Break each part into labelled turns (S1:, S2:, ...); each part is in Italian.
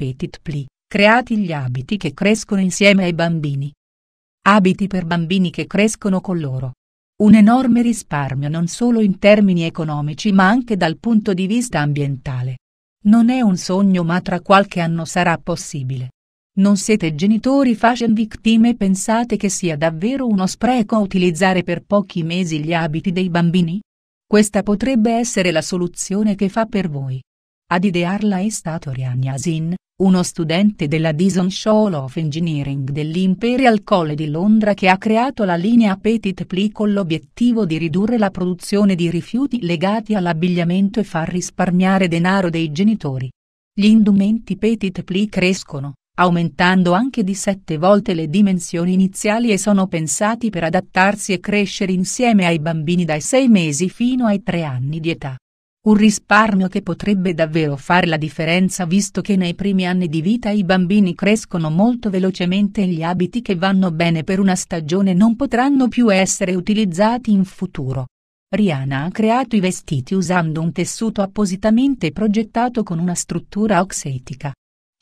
S1: petit pli, creati gli abiti che crescono insieme ai bambini. Abiti per bambini che crescono con loro. Un enorme risparmio non solo in termini economici ma anche dal punto di vista ambientale. Non è un sogno ma tra qualche anno sarà possibile. Non siete genitori fashion victim e pensate che sia davvero uno spreco utilizzare per pochi mesi gli abiti dei bambini? Questa potrebbe essere la soluzione che fa per voi. Ad idearla è stato Rian Yasin, uno studente della Dyson School of Engineering dell'Imperial College di Londra che ha creato la linea Petit Pli con l'obiettivo di ridurre la produzione di rifiuti legati all'abbigliamento e far risparmiare denaro dei genitori. Gli indumenti Petit Pli crescono, aumentando anche di sette volte le dimensioni iniziali e sono pensati per adattarsi e crescere insieme ai bambini dai sei mesi fino ai tre anni di età. Un risparmio che potrebbe davvero fare la differenza visto che nei primi anni di vita i bambini crescono molto velocemente e gli abiti che vanno bene per una stagione non potranno più essere utilizzati in futuro. Rihanna ha creato i vestiti usando un tessuto appositamente progettato con una struttura oxetica.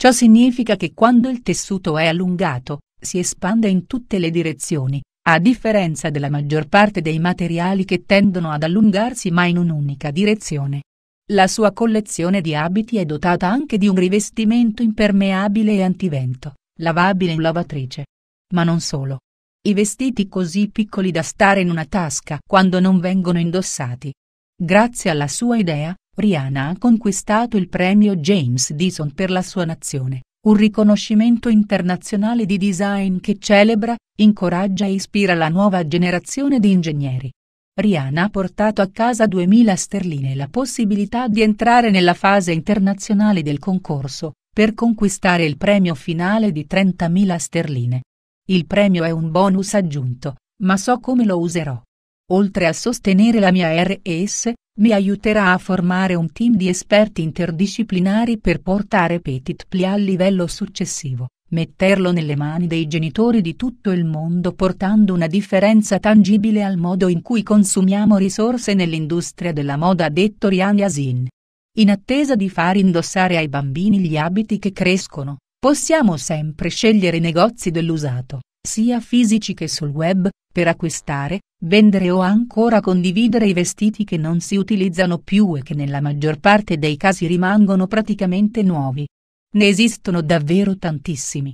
S1: Ciò significa che quando il tessuto è allungato, si espande in tutte le direzioni, a differenza della maggior parte dei materiali che tendono ad allungarsi ma in un'unica direzione. La sua collezione di abiti è dotata anche di un rivestimento impermeabile e antivento, lavabile in lavatrice. Ma non solo. I vestiti così piccoli da stare in una tasca quando non vengono indossati. Grazie alla sua idea, Rihanna ha conquistato il premio James Dyson per la sua nazione un riconoscimento internazionale di design che celebra, incoraggia e ispira la nuova generazione di ingegneri. Rihanna ha portato a casa 2.000 sterline e la possibilità di entrare nella fase internazionale del concorso, per conquistare il premio finale di 30.000 sterline. Il premio è un bonus aggiunto, ma so come lo userò. Oltre a sostenere la mia RS, mi aiuterà a formare un team di esperti interdisciplinari per portare Petit Pli al livello successivo, metterlo nelle mani dei genitori di tutto il mondo portando una differenza tangibile al modo in cui consumiamo risorse nell'industria della moda ha detto Rian Yasin. In attesa di far indossare ai bambini gli abiti che crescono, possiamo sempre scegliere negozi dell'usato, sia fisici che sul web, per acquistare, vendere o ancora condividere i vestiti che non si utilizzano più e che nella maggior parte dei casi rimangono praticamente nuovi. Ne esistono davvero tantissimi,